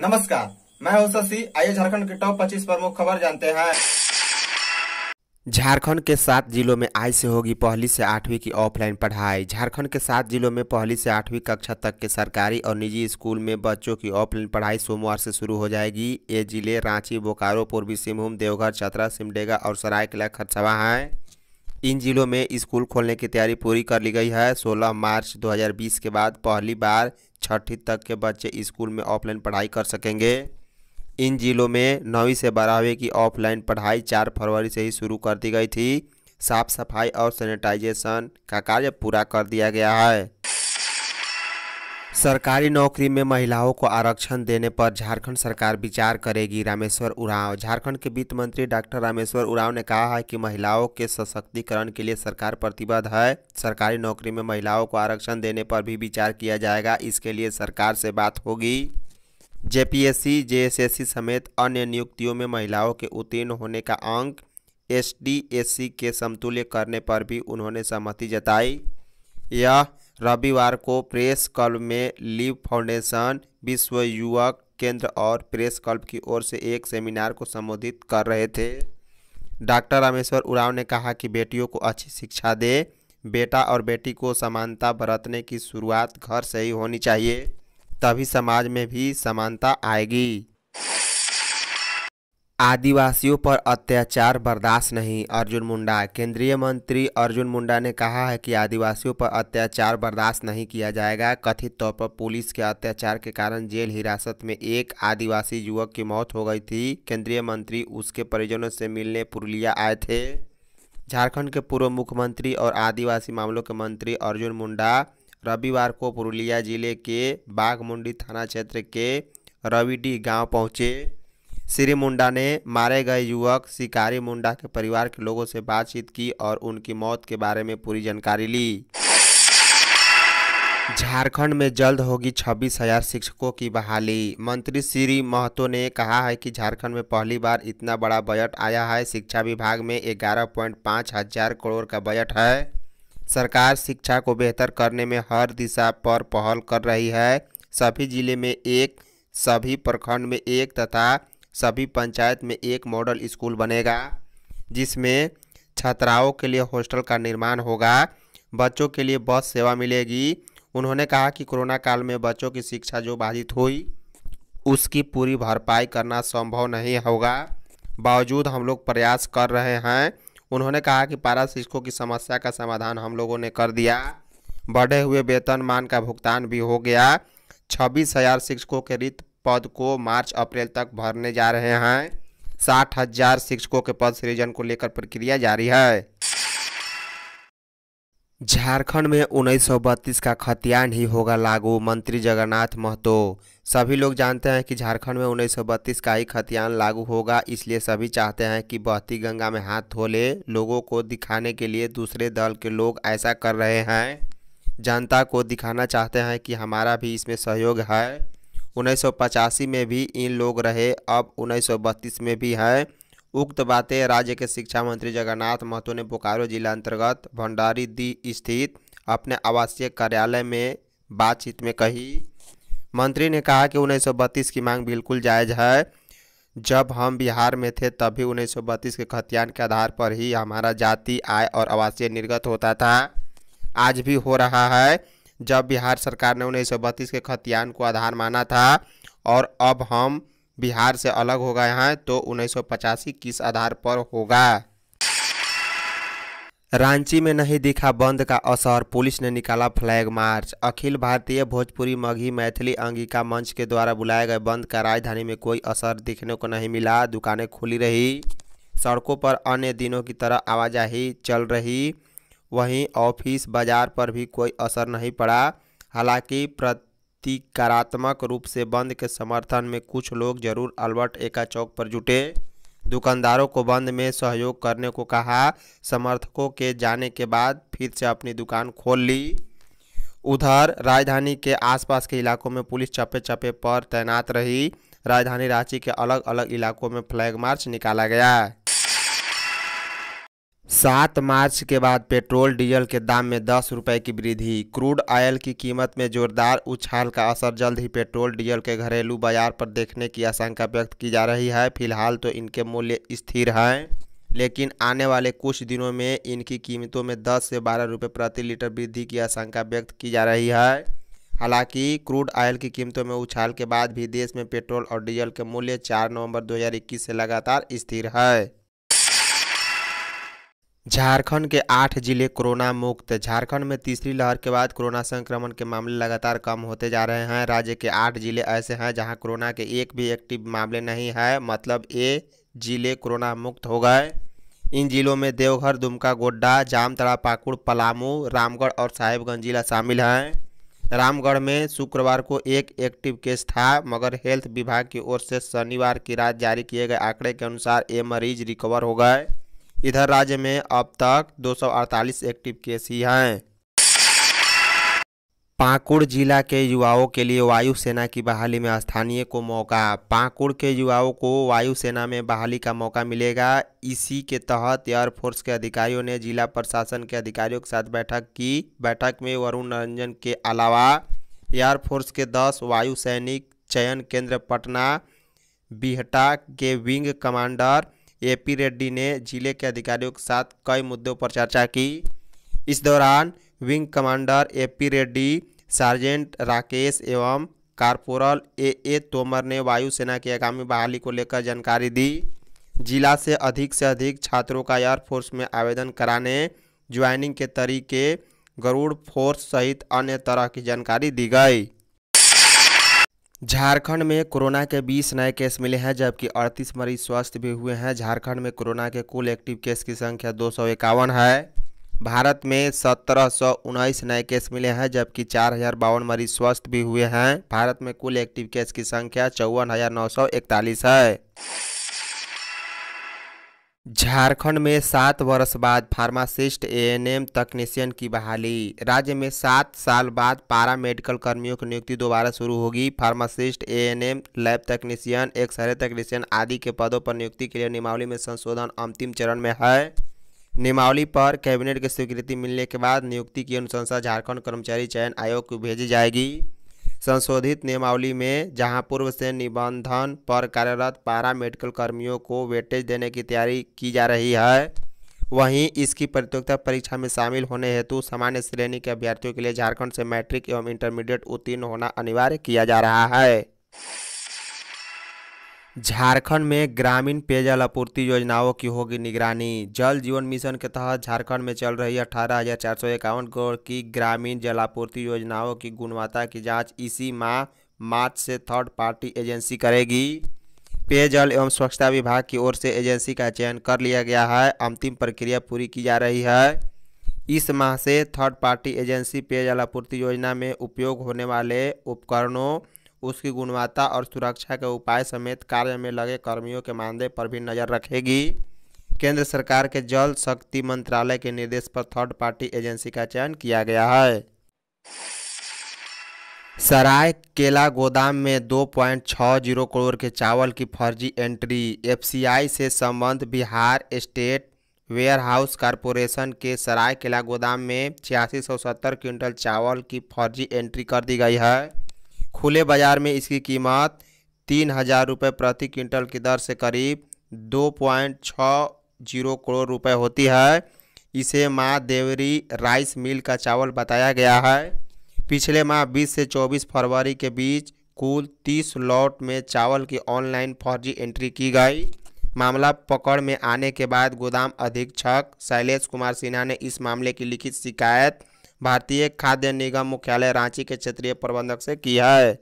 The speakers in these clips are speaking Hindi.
नमस्कार मैं हूं शशि आइए झारखंड के टॉप 25 प्रमुख खबर जानते हैं झारखंड के सात जिलों में आज से होगी पहली से आठवीं की ऑफलाइन पढ़ाई झारखंड के सात जिलों में पहली से आठवीं कक्षा तक के सरकारी और निजी स्कूल में बच्चों की ऑफलाइन पढ़ाई सोमवार से शुरू हो जाएगी ये जिले रांची बोकारो पूर्वी सिंहभूम देवघर चतरा सिमडेगा और सरायकला खरसवा हैं इन जिलों में स्कूल खोलने की तैयारी पूरी कर ली गई है 16 मार्च 2020 के बाद पहली बार छठी तक के बच्चे स्कूल में ऑफलाइन पढ़ाई कर सकेंगे इन जिलों में नौवीं से बारहवीं की ऑफलाइन पढ़ाई 4 फरवरी से ही शुरू कर दी गई थी साफ सफाई और सैनिटाइजेशन का कार्य पूरा कर दिया गया है सरकारी नौकरी में महिलाओं को आरक्षण देने पर झारखंड सरकार विचार करेगी रामेश्वर उरांव झारखंड के वित्त मंत्री डॉक्टर रामेश्वर उरांव ने कहा है कि महिलाओं के सशक्तिकरण के लिए सरकार प्रतिबद्ध है सरकारी नौकरी में महिलाओं को आरक्षण देने पर भी विचार किया जाएगा इसके लिए सरकार से बात होगी जेपीएससी जेएसएससी समेत अन्य नियुक्तियों में महिलाओं के उत्तीर्ण होने का अंक एस के समतुल्य करने पर भी उन्होंने सहमति जताई यह रविवार को प्रेस क्लब में लीव फाउंडेशन विश्व युवा केंद्र और प्रेस क्लब की ओर से एक सेमिनार को संबोधित कर रहे थे डॉक्टर रामेश्वर उराव ने कहा कि बेटियों को अच्छी शिक्षा दे बेटा और बेटी को समानता बरतने की शुरुआत घर से ही होनी चाहिए तभी समाज में भी समानता आएगी आदिवासियों पर अत्याचार बर्दाश्त नहीं अर्जुन मुंडा केंद्रीय मंत्री अर्जुन मुंडा ने कहा है कि आदिवासियों पर अत्याचार बर्दाश्त नहीं किया जाएगा कथित तौर पर पुलिस के अत्याचार के कारण जेल हिरासत में एक आदिवासी युवक की मौत हो गई थी केंद्रीय मंत्री उसके परिजनों से मिलने पुरुलिया आए थे झारखंड के पूर्व मुख्यमंत्री और आदिवासी मामलों के मंत्री अर्जुन मुंडा रविवार को पुरुलिया जिले के बाघमुंडी थाना क्षेत्र के रविडी गाँव पहुँचे श्री मुंडा ने मारे गए युवक शिकारी मुंडा के परिवार के लोगों से बातचीत की और उनकी मौत के बारे में पूरी जानकारी ली झारखंड में जल्द होगी छब्बीस हजार शिक्षकों की बहाली मंत्री श्री महतो ने कहा है कि झारखंड में पहली बार इतना बड़ा बजट आया है शिक्षा विभाग में ग्यारह पॉइंट पाँच हजार करोड़ का बजट है सरकार शिक्षा को बेहतर करने में हर दिशा पर पहल कर रही है सभी जिले में एक सभी प्रखंड में एक तथा सभी पंचायत में एक मॉडल स्कूल बनेगा जिसमें छात्राओं के लिए हॉस्टल का निर्माण होगा बच्चों के लिए बस सेवा मिलेगी उन्होंने कहा कि कोरोना काल में बच्चों की शिक्षा जो बाधित हुई उसकी पूरी भरपाई करना संभव नहीं होगा बावजूद हम लोग प्रयास कर रहे हैं उन्होंने कहा कि पारा शिक्षकों की समस्या का समाधान हम लोगों ने कर दिया बढ़े हुए वेतन मान का भुगतान भी हो गया छब्बीस हज़ार शिक्षकों के रिक्त पद को मार्च अप्रैल तक भरने जा रहे हैं साठ हजार शिक्षकों के पद सृजन को लेकर प्रक्रिया जारी है झारखंड में उन्नीस का खतियान ही होगा लागू मंत्री जगन्नाथ महतो सभी लोग जानते हैं कि झारखंड में उन्नीस का ही खतियान लागू होगा इसलिए सभी चाहते हैं कि बहती गंगा में हाथ धो ले लोगों को दिखाने के लिए दूसरे दल के लोग ऐसा कर रहे हैं जनता को दिखाना चाहते हैं कि हमारा भी इसमें सहयोग है उन्नीस में भी इन लोग रहे अब उन्नीस में भी हैं उक्त बातें राज्य के शिक्षा मंत्री जगन्नाथ महतो ने बोकारो जिला अंतर्गत भंडारी दी स्थित अपने आवासीय कार्यालय में बातचीत में कही मंत्री ने कहा कि उन्नीस की मांग बिल्कुल जायज़ है जब हम बिहार में थे तभी उन्नीस के खतियान के आधार पर ही हमारा जाति आय और आवासीय निर्गत होता था आज भी हो रहा है जब बिहार सरकार ने उन्नीस के खतियान को आधार माना था और अब हम बिहार से अलग हो गए हैं तो उन्नीस किस आधार पर होगा रांची में नहीं दिखा बंद का असर पुलिस ने निकाला फ्लैग मार्च अखिल भारतीय भोजपुरी मघी मैथिली अंगिका मंच के द्वारा बुलाए गए बंद का राजधानी में कोई असर दिखने को नहीं मिला दुकानें खुली रही सड़कों पर अन्य दिनों की तरह आवाजाही चल रही वहीं ऑफिस बाजार पर भी कोई असर नहीं पड़ा हालांकि प्रतिकारात्मक रूप से बंद के समर्थन में कुछ लोग जरूर अल्बर्ट एका चौक पर जुटे दुकानदारों को बंद में सहयोग करने को कहा समर्थकों के जाने के बाद फिर से अपनी दुकान खोल ली उधर राजधानी के आसपास के इलाकों में पुलिस चप्पे चप्पे पर तैनात रही राजधानी रांची के अलग अलग इलाकों में फ्लैग मार्च निकाला गया सात मार्च के बाद पेट्रोल डीजल के दाम में दस रुपये की वृद्धि क्रूड ऑयल की कीमत में जोरदार उछाल का असर जल्द ही पेट्रोल डीजल के घरेलू बाजार पर देखने की आशंका व्यक्त की जा रही है फिलहाल तो इनके मूल्य स्थिर हैं लेकिन आने वाले कुछ दिनों में इनकी कीमतों में 10 से 12 रुपये प्रति लीटर वृद्धि की आशंका व्यक्त की जा रही है हालांकि क्रूड ऑयल की कीमतों में उछाल के बाद भी देश में पेट्रोल और डीजल के मूल्य 4 नवंबर 2021 से लगातार स्थिर है झारखंड के आठ जिले कोरोना मुक्त झारखंड में तीसरी लहर के बाद कोरोना संक्रमण के मामले लगातार कम होते जा रहे हैं राज्य के आठ जिले ऐसे हैं जहां कोरोना के एक भी एक्टिव मामले नहीं है मतलब ये जिले कोरोना मुक्त हो गए इन जिलों में देवघर दुमका गोड्डा जामतड़ा पाकुड़ पलामू रामगढ़ और साहिबगंज जिला शामिल हैं रामगढ़ में शुक्रवार को एक एक्टिव केस था मगर हेल्थ विभाग की ओर से शनिवार की रात जारी किए गए आंकड़े के अनुसार ये मरीज रिकवर हो गए इधर राज्य में अब तक 248 एक्टिव केस ही हैं पाकुड़ जिला के युवाओं के लिए वायुसेना की बहाली में स्थानीय को मौका पाकुड़ के युवाओं को वायुसेना में बहाली का मौका मिलेगा इसी के तहत एयरफोर्स के अधिकारियों ने जिला प्रशासन के अधिकारियों के साथ बैठक की बैठक में वरुण रंजन के अलावा एयरफोर्स के 10 वायु सैनिक चयन केंद्र पटना बिहटा के wing commander A P Reddy ने जिले के अधिकारियों के साथ कई मुद्दों पर चर्चा की इस दौरान wing commander A P Reddy sergeant Rakesh एवं कारपोरल ए ए तोमर ने वायुसेना की आगामी बहाली को लेकर जानकारी दी जिला से अधिक से अधिक छात्रों का एयरफोर्स में आवेदन कराने ज्वाइनिंग के तरीके गरुड़ फोर्स सहित अन्य तरह की जानकारी दी गई झारखंड में कोरोना के 20 नए केस मिले हैं जबकि 38 मरीज स्वस्थ भी हुए हैं झारखंड में कोरोना के कुल एक्टिव केस की संख्या दो है भारत में सत्रह नए केस मिले हैं जबकि चार हजार बावन मरीज स्वस्थ भी हुए हैं भारत में कुल एक्टिव केस की संख्या चौवन है झारखंड में सात वर्ष बाद फार्मासिस्ट एएनएम तकनीशियन की बहाली राज्य में सात साल बाद पारा मेडिकल कर्मियों की नियुक्ति दोबारा शुरू होगी pharmacist ANM lab technician x ray तकनीशियन आदि के पदों पर नियुक्ति के लिए नियमावली में संशोधन अंतिम चरण में है नियमावली पर कैबिनेट की स्वीकृति मिलने के बाद नियुक्ति की अनुशंसा झारखंड कर्मचारी चयन आयोग को भेजी जाएगी संशोधित नियमावली में जहां पूर्व से निबंधन पर कार्यरत पारा मेडिकल कर्मियों को वेटेज देने की तैयारी की जा रही है वहीं इसकी प्रतियोगिता परीक्षा में शामिल होने हेतु सामान्य श्रेणी के अभ्यर्थियों के लिए झारखंड से मैट्रिक एवं इंटरमीडिएट उत्तीर्ण होना अनिवार्य किया जा रहा है झारखंड में ग्रामीण पेयजल आपूर्ति योजनाओं की होगी निगरानी जल जीवन मिशन के तहत झारखंड में चल रही अठारह हजार चार सौ इक्यावन करोड़ की ग्रामीण जल आपूर्ति योजनाओं की गुणवत्ता की जांच इसी माह मार्च से थर्ड पार्टी एजेंसी करेगी पेयजल एवं स्वच्छता विभाग की ओर से एजेंसी का चयन कर लिया गया है अंतिम प्रक्रिया पूरी की जा रही है इस माह से थर्ड पार्टी एजेंसी पेयजल आपूर्ति योजना में उपयोग होने वाले उपकरणों उसकी गुणवत्ता और सुरक्षा के उपाय समेत कार्य में लगे कर्मियों के मानदेय पर भी नजर रखेगी केंद्र सरकार के जल शक्ति मंत्रालय के निर्देश पर थर्ड पार्टी एजेंसी का चयन किया गया है सराय केला गोदाम में दो पॉइंट छः जीरो करोड़ के चावल की फर्जी एंट्री एफसीआई से संबंध बिहार स्टेट वेयरहाउस कारपोरेशन के सराय केला गोदाम में छियासी सौ सत्तर क्विंटल चावल की फर्जी एंट्री कर दी गई है खुले बाज़ार में इसकी कीमत तीन हज़ार रुपये प्रति क्विंटल की दर से करीब दो पॉइंट छः जीरो करोड़ रुपए होती है इसे माँ देवरी राइस मिल का चावल बताया गया है पिछले माह 20 से 24 फरवरी के बीच कुल 30 लॉट में चावल की ऑनलाइन फर्जी एंट्री की गई मामला पकड़ में आने के बाद गोदाम अधीक्षक शैलेश कुमार सिन्हा ने इस मामले की लिखित शिकायत भारतीय खाद्य निगम मुख्यालय रांची के क्षेत्रीय प्रबंधक से की है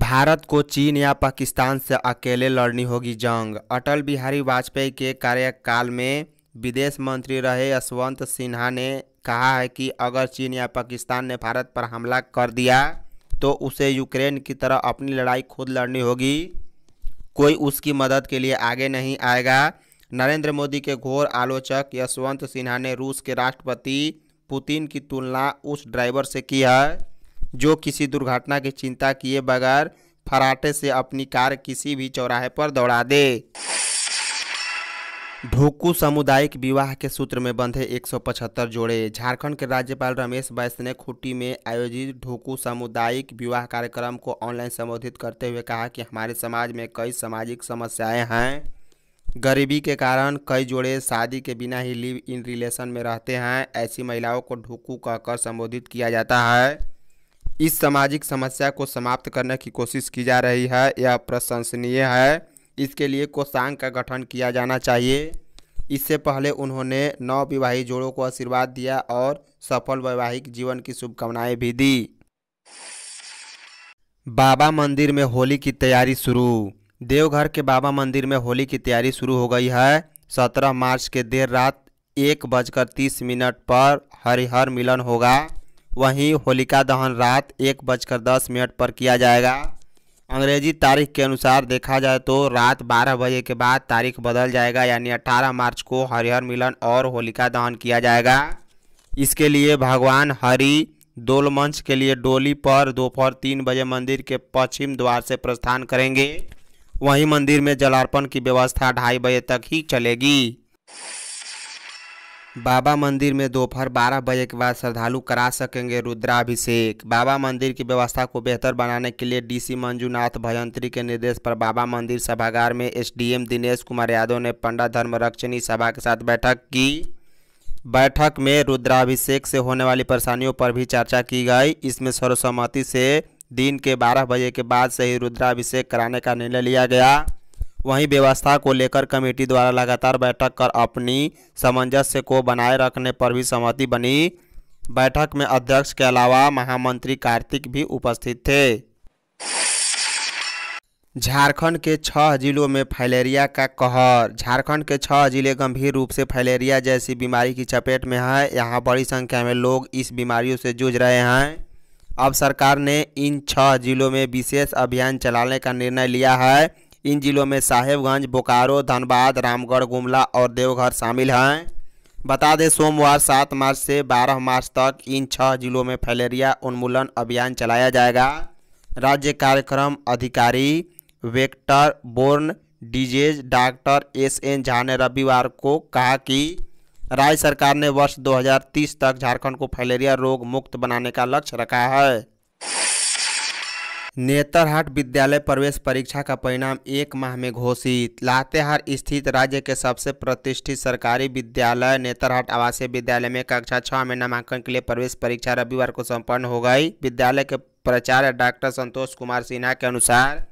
भारत को चीन या पाकिस्तान से अकेले लड़नी होगी जंग अटल बिहारी वाजपेयी के कार्यकाल में विदेश मंत्री रहे यशवंत सिन्हा ने कहा है कि अगर चीन या पाकिस्तान ने भारत पर हमला कर दिया तो उसे यूक्रेन की तरह अपनी लड़ाई खुद लड़नी होगी कोई उसकी मदद के लिए आगे नहीं आएगा नरेंद्र मोदी के घोर आलोचक यशवंत सिन्हा ने रूस के राष्ट्रपति पुतिन की तुलना उस ड्राइवर से की है जो किसी दुर्घटना की चिंता किए बगैर फराटे से अपनी कार किसी भी चौराहे पर दौड़ा दे ढोकू सामुदायिक विवाह के सूत्र में बंधे 175 जोड़े झारखंड के राज्यपाल रमेश बैस ने खुट्टी में आयोजित ढोकू सामुदायिक विवाह कार्यक्रम को ऑनलाइन संबोधित करते हुए कहा कि हमारे समाज में कई सामाजिक समस्याएं हैं गरीबी के कारण कई जोड़े शादी के बिना ही लिव इन रिलेशन में रहते हैं ऐसी महिलाओं को ढुकू कहकर संबोधित किया जाता है इस सामाजिक समस्या को समाप्त करने की कोशिश की जा रही है यह प्रशंसनीय है इसके लिए कोषांग का गठन किया जाना चाहिए इससे पहले उन्होंने नौ विवाहित जोड़ों को आशीर्वाद दिया और सफल वैवाहिक जीवन की शुभकामनाएं भी दी बाबा मंदिर में होली की तैयारी शुरू देवघर के बाबा मंदिर में होली की तैयारी शुरू हो गई है सत्रह मार्च के देर रात एक बजकर तीस मिनट पर हरिहर मिलन होगा वहीं होलिका दहन रात एक बजकर दस मिनट पर किया जाएगा अंग्रेजी तारीख के अनुसार देखा जाए तो रात बारह बजे के बाद तारीख बदल जाएगा यानी अठारह मार्च को हरिहर मिलन और होलिका दहन किया जाएगा इसके लिए भगवान हरि दोल मंच के लिए डोली पर दोपहर तीन बजे मंदिर के पश्चिम द्वार से प्रस्थान करेंगे वहीं मंदिर में जलार्पण की व्यवस्था ढाई बजे तक ही चलेगी बाबा मंदिर में दोपहर 12 बजे के बाद श्रद्धालु करा सकेंगे रुद्राभिषेक बाबा मंदिर की व्यवस्था को बेहतर बनाने के लिए डीसी मंजूनाथ भयंत्री के निर्देश पर बाबा मंदिर सभागार में एसडीएम दिनेश कुमार यादव ने पंडा धर्मरक्षणी सभा के साथ बैठक की बैठक में रुद्राभिषेक से होने वाली परेशानियों पर भी चर्चा की गई इसमें सर्वसम्मति से दिन के 12 बजे के बाद से ही रुद्राभिषेक कराने का निर्णय लिया गया वहीं व्यवस्था को लेकर कमेटी द्वारा लगातार बैठक कर अपनी सामंजस्य को बनाए रखने पर भी सहमति बनी बैठक में अध्यक्ष के अलावा महामंत्री कार्तिक भी उपस्थित थे झारखंड के छह जिलों में फैलेरिया का कहर झारखंड के छह जिले गंभीर रूप से फैलेरिया जैसी बीमारी की चपेट में है यहाँ बड़ी संख्या में लोग इस बीमारियों से जूझ रहे हैं अब सरकार ने इन छह जिलों में विशेष अभियान चलाने का निर्णय लिया है इन जिलों में साहेबगंज बोकारो धनबाद रामगढ़ गुमला और देवघर शामिल हैं बता दें सोमवार सात मार्च से बारह मार्च तक इन छह जिलों में फैलेरिया उन्मूलन अभियान चलाया जाएगा राज्य कार्यक्रम अधिकारी vector borne diseases doctor S N Jha ने रविवार को कहा कि राज्य सरकार ने वर्ष 2030 तक झारखंड को फैलेरिया रोग मुक्त बनाने का लक्ष्य रखा है नेतरहाट विद्यालय प्रवेश परीक्षा का परिणाम एक माह में घोषित लातेहार स्थित राज्य के सबसे प्रतिष्ठित सरकारी विद्यालय नेतरहाट आवासीय विद्यालय में कक्षा छः में नामांकन के लिए प्रवेश परीक्षा रविवार को संपन्न हो गई विद्यालय के प्राचार्य डॉक्टर संतोष कुमार सिन्हा के अनुसार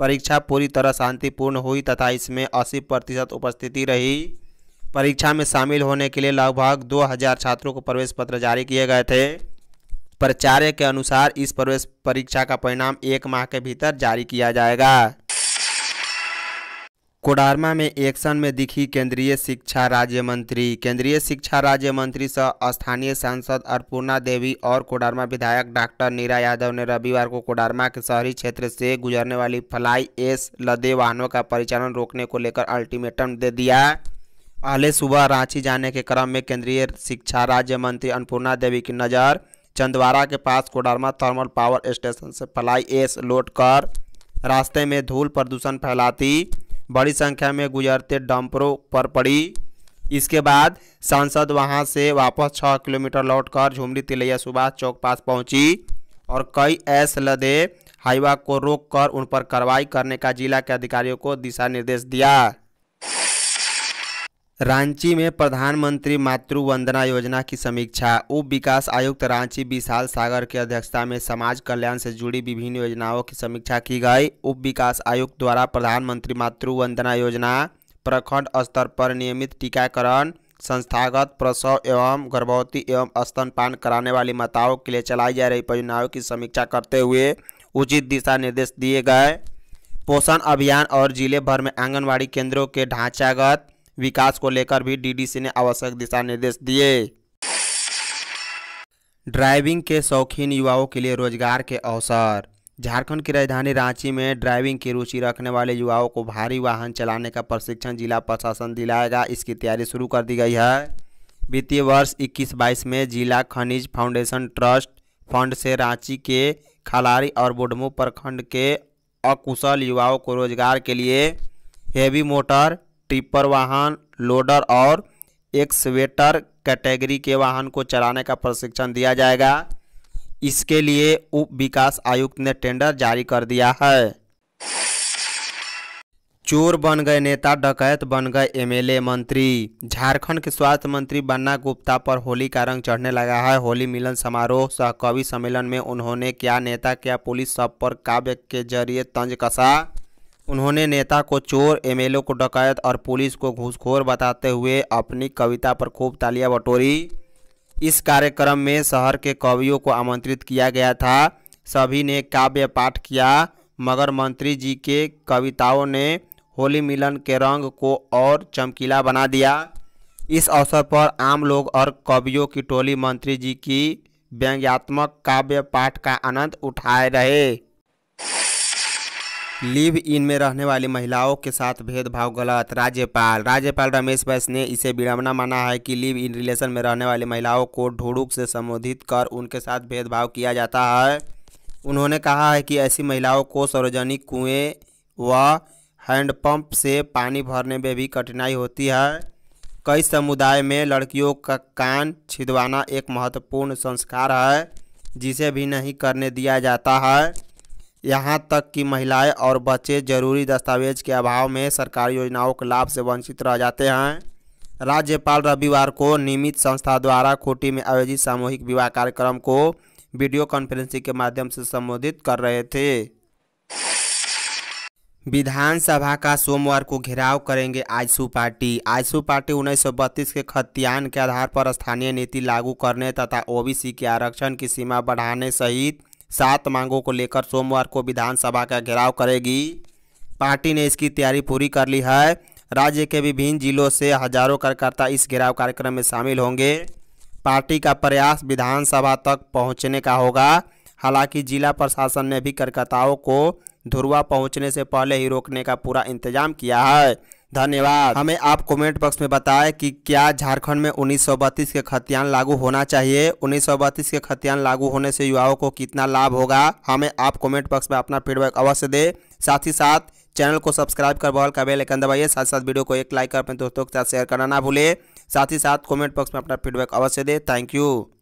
परीक्षा पूरी तरह शांतिपूर्ण हुई तथा इसमें अस्सी प्रतिशत उपस्थिति रही परीक्षा में शामिल होने के लिए लगभग 2000 छात्रों को प्रवेश पत्र जारी किए गए थे प्रचार्य के अनुसार इस प्रवेश परीक्षा का परिणाम एक माह के भीतर जारी किया जाएगा कोडारमा में एक्शन में दिखी केंद्रीय शिक्षा राज्य मंत्री केंद्रीय शिक्षा राज्य मंत्री सह स्थानीय सांसद अर्पूर्णा देवी और कोडारमा विधायक डॉक्टर नीरा यादव ने रविवार को कोडारमा के शहरी क्षेत्र से गुजरने वाली फ्लाई एस लदे वाहनों का परिचालन रोकने को लेकर अल्टीमेटम दे दिया पहले सुबह रांची जाने के क्रम में केंद्रीय शिक्षा राज्य मंत्री अन्नपूर्णा देवी की नज़र चंदवारा के पास कोडरमा थर्मल पावर स्टेशन से फ्लाई एस लौट कर रास्ते में धूल प्रदूषण फैलाती बड़ी संख्या में गुजरते डंपरों पर पड़ी इसके बाद सांसद वहां से वापस छः किलोमीटर लौटकर झुमरी तिलैया सुभाष चौक पास पहुंची और कई एस लदे हाईवा को रोककर उन पर कार्रवाई करने का जिला के अधिकारियों को दिशा निर्देश दिया रांची में प्रधानमंत्री मातृ वंदना योजना की समीक्षा उप विकास आयुक्त रांची विशाल सागर की अध्यक्षता में समाज कल्याण से जुड़ी विभिन्न योजनाओं की समीक्षा की गई उप विकास आयुक्त द्वारा प्रधानमंत्री मातृ वंदना योजना प्रखंड स्तर पर नियमित टीकाकरण संस्थागत प्रसव एवं गर्भवती एवं स्तनपान कराने वाली माताओं के लिए चलाई जा रही परियोजनाओं की समीक्षा करते हुए उचित दिशा निर्देश दिए गए पोषण अभियान और जिले भर में आंगनबाड़ी केंद्रों के ढांचागत विकास को लेकर भी डीडीसी ने आवश्यक दिशा निर्देश दिए ड्राइविंग के शौकीन युवाओं के लिए रोजगार के अवसर झारखंड की राजधानी रांची में ड्राइविंग की रुचि रखने वाले युवाओं को भारी वाहन चलाने का प्रशिक्षण जिला प्रशासन दिलाएगा इसकी तैयारी शुरू कर दी गई है वित्तीय वर्ष इक्कीस बाईस में जिला खनिज फाउंडेशन ट्रस्ट फंड से रांची के खलारी और बुढ़मू प्रखंड के अकुशल युवाओं को रोजगार के लिए हेवी मोटर टिप्पर वाहन लोडर और एक्सवेटर कैटेगरी के वाहन को चलाने का प्रशिक्षण दिया जाएगा इसके लिए उप विकास आयुक्त ने टेंडर जारी कर दिया है चोर बन गए नेता डकैत बन गए एमएलए मंत्री झारखंड के स्वास्थ्य मंत्री बन्ना गुप्ता पर होली का रंग चढ़ने लगा है होली मिलन समारोह सह कवि सम्मेलन में उन्होंने क्या नेता क्या पुलिस सब पर काव्य के जरिए तंज कसा उन्होंने नेता को चोर एमएलओ को डकैत और पुलिस को घूसखोर बताते हुए अपनी कविता पर खूब तालियां बटोरी इस कार्यक्रम में शहर के कवियों को आमंत्रित किया गया था सभी ने काव्य पाठ किया मगर मंत्री जी के कविताओं ने होली मिलन के रंग को और चमकीला बना दिया इस अवसर पर आम लोग और कवियों की टोली मंत्री जी की व्यंग्यात्मक काव्य पाठ का आनंद उठाए रहे लिव इन में रहने वाली महिलाओं के साथ भेदभाव गलत राज्यपाल राज्यपाल रमेश बैस ने इसे विडम्बना माना है कि लिव इन रिलेशन में रहने वाली महिलाओं को ढूढ़ूक से संबोधित कर उनके साथ भेदभाव किया जाता है उन्होंने कहा है कि ऐसी महिलाओं को सार्वजनिक कुएं व हैंडपम्प से पानी भरने में भी कठिनाई होती है कई समुदाय में लड़कियों का कान छिदवाना एक महत्वपूर्ण संस्कार है जिसे भी नहीं करने दिया जाता है यहाँ तक कि महिलाएं और बच्चे जरूरी दस्तावेज के अभाव में सरकारी योजनाओं के लाभ से वंचित रह जाते हैं राज्यपाल रविवार को नियमित संस्था द्वारा खूंटी में आयोजित सामूहिक विवाह कार्यक्रम को वीडियो कॉन्फ्रेंसिंग के माध्यम से संबोधित कर रहे थे विधानसभा का सोमवार को घेराव करेंगे आजसू पार्टी आजसू पार्टी 1932 के खतियान के आधार पर स्थानीय नीति लागू करने तथा ओबीसी के आरक्षण की सीमा बढ़ाने सहित सात मांगों को लेकर सोमवार को विधानसभा का घेराव करेगी पार्टी ने इसकी तैयारी पूरी कर ली है राज्य के विभिन्न जिलों से हजारों कार्यकर्ता इस घेराव कार्यक्रम में शामिल होंगे पार्टी का प्रयास विधानसभा तक पहुंचने का होगा हालांकि जिला प्रशासन ने भी कार्यकर्ताओं को धुरवा पहुंचने से पहले ही रोकने का पूरा इंतजाम किया है धन्यवाद हमें आप कमेंट बॉक्स में बताएं कि क्या झारखंड में उन्नीस के खतियान लागू होना चाहिए उन्नीस के खतियान लागू होने से युवाओं को कितना लाभ होगा हमें आप कमेंट बॉक्स में अपना फीडबैक अवश्य दे साथ ही साथ चैनल को सब्सक्राइब कर बॉल का बेल आइकन दबाइए साथ साथ वीडियो को एक लाइक कर अपने दोस्तों के साथ शेयर करना ना भूलें साथ ही साथ कॉमेंट बॉक्स में अपना फीडबैक अवश्य दे थैंक यू